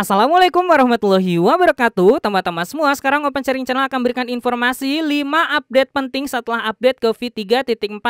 Assalamualaikum warahmatullahi wabarakatuh Teman-teman semua sekarang Open Sharing Channel akan berikan informasi 5 update penting setelah update ke V3.4.0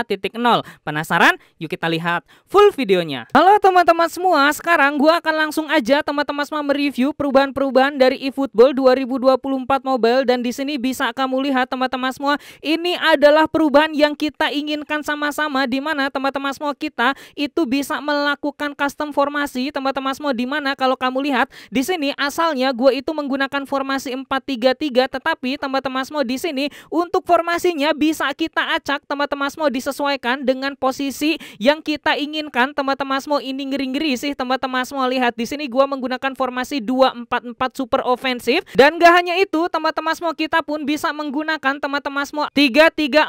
Penasaran? Yuk kita lihat full videonya Halo teman-teman semua sekarang gua akan langsung aja teman-teman semua mereview perubahan-perubahan dari eFootball 2024 mobile Dan di sini bisa kamu lihat teman-teman semua ini adalah perubahan yang kita inginkan sama-sama di mana teman-teman semua kita itu bisa melakukan custom formasi teman-teman semua di mana kalau kamu lihat di di sini asalnya gue itu menggunakan formasi 4-3-3 tetapi teman-teman semua di sini untuk formasinya bisa kita acak teman-teman semua disesuaikan dengan posisi yang kita inginkan teman-teman semua ini ngeri-ngeri sih teman-teman semua lihat di sini gue menggunakan formasi 2-4-4 super ofensif dan gak hanya itu teman-teman semua kita pun bisa menggunakan teman-teman semua 3 3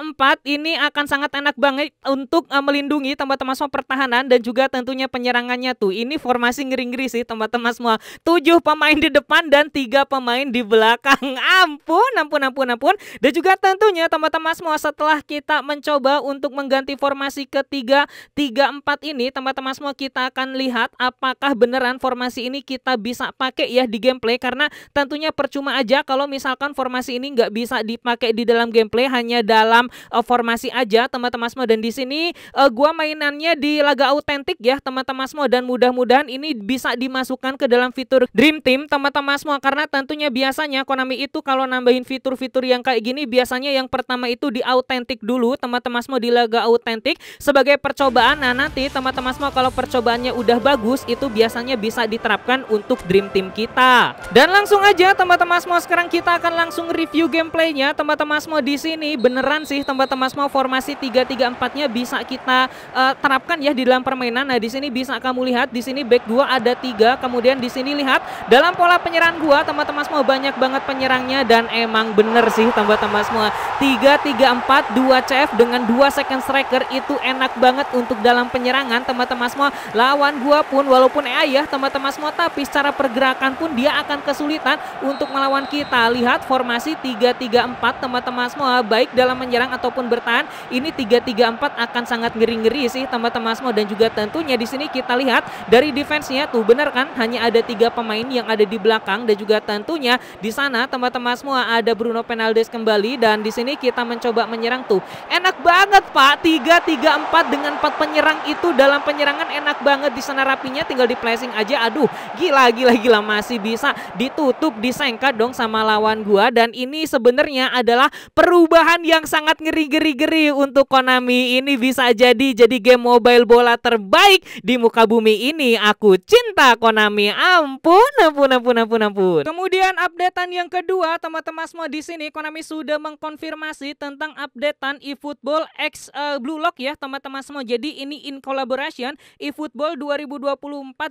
ini akan sangat enak banget untuk eh, melindungi teman-teman semua pertahanan dan juga tentunya penyerangannya tuh ini formasi ngeri-ngeri sih teman-teman semua tujuh pemain di depan dan tiga pemain di belakang. Ampun, ampun, ampun, ampun. Dan juga tentunya teman-teman semua setelah kita mencoba untuk mengganti formasi ketiga tiga empat ini, teman-teman semua kita akan lihat apakah beneran formasi ini kita bisa pakai ya di gameplay karena tentunya percuma aja kalau misalkan formasi ini nggak bisa dipakai di dalam gameplay hanya dalam uh, formasi aja teman-teman semua dan di sini uh, gua mainannya di laga autentik ya teman-teman semua dan mudah-mudahan ini bisa dimasukkan ke dalam fitur fitur Dream Team teman-teman semua karena tentunya biasanya Konami itu kalau nambahin fitur-fitur yang kayak gini biasanya yang pertama itu di autentik dulu teman-teman semua di laga autentik sebagai percobaan nah nanti teman-teman semua kalau percobaannya udah bagus itu biasanya bisa diterapkan untuk Dream Team kita dan langsung aja teman-teman semua sekarang kita akan langsung review gameplaynya teman-teman semua di sini beneran sih teman-teman semua formasi tiga nya bisa kita uh, terapkan ya di dalam permainan nah di sini bisa kamu lihat di sini back 2 ada tiga kemudian di sini lihat dalam pola penyerang gua teman-teman semua banyak banget penyerangnya dan emang bener sih teman-teman semua 3-3-4 2 CF dengan 2 second striker itu enak banget untuk dalam penyerangan teman-teman semua lawan gua pun walaupun ayah teman-teman semua tapi secara pergerakan pun dia akan kesulitan untuk melawan kita lihat formasi 3-3-4 teman-teman semua baik dalam menyerang ataupun bertahan ini 3-3-4 akan sangat ngeri-ngeri sih teman-teman semua dan juga tentunya di sini kita lihat dari defense-nya tuh benar kan hanya ada tiga pemain yang ada di belakang dan juga tentunya di sana teman-teman semua ada Bruno Penaldes kembali dan di sini ini kita mencoba menyerang tuh. Enak banget Pak, tiga tiga empat dengan empat penyerang itu dalam penyerangan enak banget di sana rapinya tinggal di placing aja. Aduh gila gila gila masih bisa ditutup disengka dong sama lawan gua dan ini sebenarnya adalah perubahan yang sangat ngeri-geri-geri untuk Konami. Ini bisa jadi jadi game mobile bola terbaik di muka bumi ini. Aku cinta Konami. Ampun, ampun, ampun, ampun, ampun. Kemudian updatean yang kedua, teman-teman semua di sini Konami sudah mengkonfirmasi informasi tentang updatean eFootball X uh, Blue Lock ya teman-teman semua. Jadi ini in collaboration eFootball 2024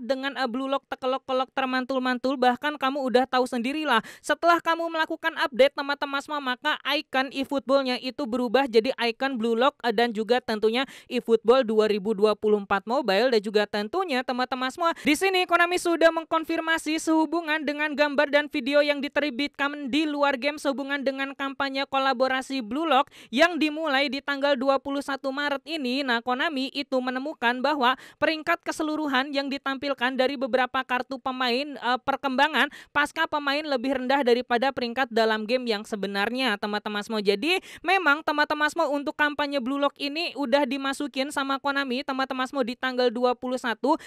dengan uh, Blue Lock tekelok-kelok termantul-mantul bahkan kamu udah tahu sendirilah. Setelah kamu melakukan update teman-teman semua maka icon eFootballnya itu berubah jadi icon Blue Lock uh, dan juga tentunya eFootball 2024 Mobile dan juga tentunya teman-teman semua. Di sini Konami sudah mengkonfirmasi sehubungan dengan gambar dan video yang diterbitkan di luar game sehubungan dengan kampanye kolaborasi operasi Blue Lock yang dimulai di tanggal 21 Maret ini, nah Konami itu menemukan bahwa peringkat keseluruhan yang ditampilkan dari beberapa kartu pemain e, perkembangan pasca pemain lebih rendah daripada peringkat dalam game yang sebenarnya, teman-teman semua. Jadi memang teman-teman semua untuk kampanye Blue Lock ini udah dimasukin sama Konami, teman-teman semua di tanggal 21,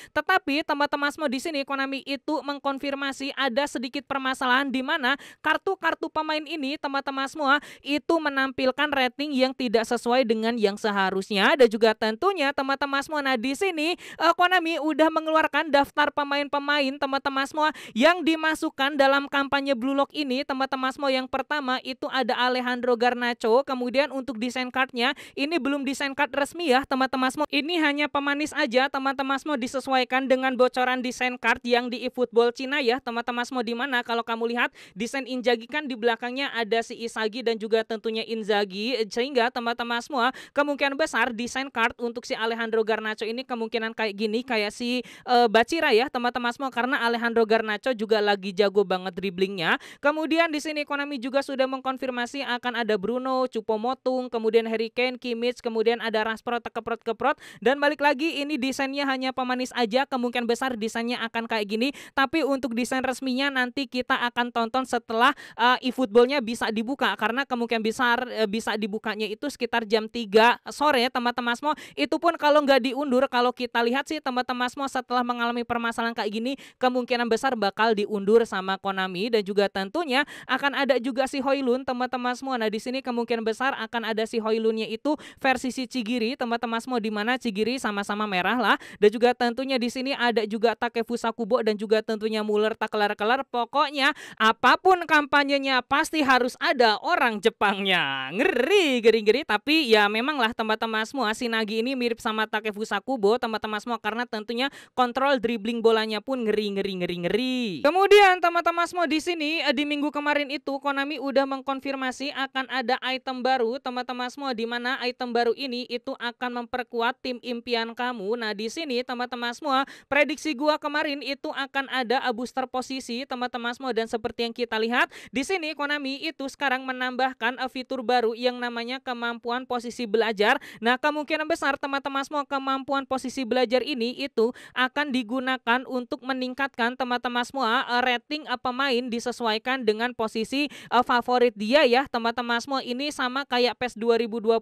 tetapi teman-teman semua di sini Konami itu mengkonfirmasi ada sedikit permasalahan di mana kartu-kartu pemain ini teman-teman semua itu itu menampilkan rating yang tidak sesuai dengan yang seharusnya Ada juga tentunya teman-teman semua nah di sini uh, Konami udah mengeluarkan daftar pemain-pemain teman-teman semua yang dimasukkan dalam kampanye Blue Lock ini teman-teman semua yang pertama itu ada Alejandro Garnacho kemudian untuk desain cardnya ini belum desain card resmi ya teman-teman semua ini hanya pemanis aja teman-teman semua disesuaikan dengan bocoran desain card yang di eFootball Cina ya teman-teman semua di mana kalau kamu lihat desain Injagi kan di belakangnya ada si Isagi dan juga tentu tentunya Inzaghi sehingga teman-teman semua kemungkinan besar desain card untuk si Alejandro Garnacho ini kemungkinan kayak gini kayak si uh, eh, Bacira ya teman-teman semua karena Alejandro Garnacho juga lagi jago banget dribblingnya. Kemudian di sini ekonomi juga sudah mengkonfirmasi akan ada Bruno, Cupomotung, kemudian Harry Kane, Kimmich, kemudian ada Rashford keprot-keprot dan balik lagi ini desainnya hanya pemanis aja kemungkinan besar desainnya akan kayak gini tapi untuk desain resminya nanti kita akan tonton setelah uh, e-footballnya bisa dibuka karena kemungkinan bisa besar eh, bisa dibukanya itu sekitar jam 3 sore ya teman-teman semua. Itu pun kalau nggak diundur kalau kita lihat sih teman-teman semua setelah mengalami permasalahan kayak gini kemungkinan besar bakal diundur sama Konami dan juga tentunya akan ada juga si Hoilun teman-teman semua. Nah, di sini kemungkinan besar akan ada si Hoilunnya itu versi si Cigiri teman-teman semua di mana Cigiri sama-sama merah lah dan juga tentunya di sini ada juga Takefusa Kubo dan juga tentunya Muller tak kelar-kelar pokoknya apapun kampanyenya pasti harus ada orang Jepang orangnya ngeri geri-geri tapi ya memanglah teman-teman semua sinagi ini mirip sama Takefusa Kubo teman-teman semua karena tentunya kontrol dribbling bolanya pun ngeri ngeri ngeri ngeri. Kemudian teman-teman semua di sini eh, di minggu kemarin itu Konami udah mengkonfirmasi akan ada item baru teman-teman semua di mana item baru ini itu akan memperkuat tim impian kamu. Nah di sini teman-teman semua prediksi gua kemarin itu akan ada booster posisi teman-teman semua dan seperti yang kita lihat di sini Konami itu sekarang menambahkan eh, fitur baru yang namanya kemampuan posisi belajar. Nah, kemungkinan besar teman-teman semua kemampuan posisi belajar ini itu akan digunakan untuk meningkatkan teman-teman semua eh, rating eh, pemain disesuaikan dengan posisi eh, favorit dia ya, teman-teman semua. Ini sama kayak PES 2021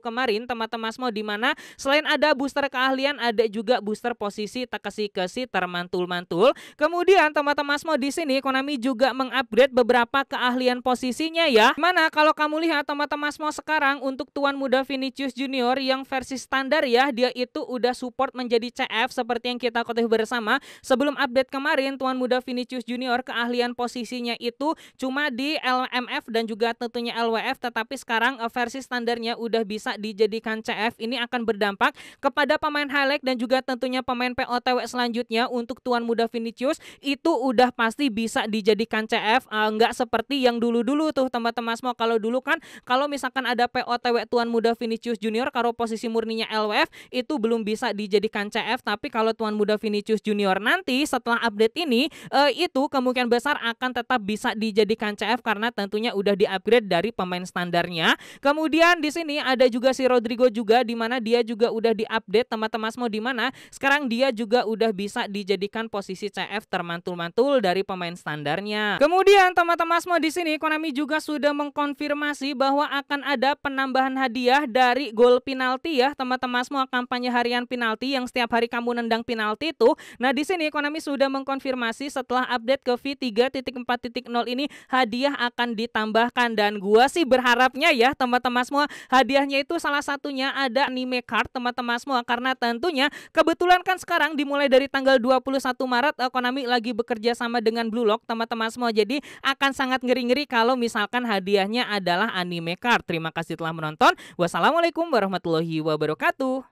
kemarin, teman-teman semua di mana selain ada booster keahlian, ada juga booster posisi tekesi-kesi termantul-mantul. Kemudian teman-teman semua di sini Konami juga mengupgrade beberapa keahlian posisinya ya. Mana kalau kamu lihat teman-teman semua sekarang untuk tuan muda Vinicius Junior yang versi standar ya, dia itu udah support menjadi CF seperti yang kita ketahui bersama. Sebelum update kemarin, tuan muda Vinicius Junior keahlian posisinya itu cuma di LMF dan juga tentunya LWF, tetapi sekarang eh, versi standarnya udah bisa dijadikan CF. Ini akan berdampak kepada pemain highlight dan juga tentunya pemain POTW selanjutnya untuk tuan muda Vinicius itu udah pasti bisa dijadikan CF, eh, nggak seperti yang dulu-dulu tuh teman-teman semua kalau dulu dulu kan kalau misalkan ada POTW Tuan Muda Vinicius Junior kalau posisi murninya LWF itu belum bisa dijadikan CF tapi kalau Tuan Muda Vinicius Junior nanti setelah update ini eh, itu kemungkinan besar akan tetap bisa dijadikan CF karena tentunya udah di-upgrade dari pemain standarnya. Kemudian di sini ada juga si Rodrigo juga di mana dia juga udah di-update teman-teman semua di mana sekarang dia juga udah bisa dijadikan posisi CF termantul-mantul dari pemain standarnya. Kemudian teman-teman semua di sini Konami juga sudah mengkonfirmasi informasi bahwa akan ada penambahan hadiah dari gol penalti ya teman-teman semua kampanye harian penalti yang setiap hari kamu nendang penalti itu. Nah di sini ekonomi sudah mengkonfirmasi setelah update ke V3.4.0 ini hadiah akan ditambahkan dan gua sih berharapnya ya teman-teman semua hadiahnya itu salah satunya ada anime card teman-teman semua karena tentunya kebetulan kan sekarang dimulai dari tanggal 21 Maret ekonomi eh, lagi bekerja sama dengan Blue Lock teman-teman semua jadi akan sangat ngeri-ngeri kalau misalkan hadiahnya ada adalah Anime Card. Terima kasih telah menonton. Wassalamualaikum warahmatullahi wabarakatuh.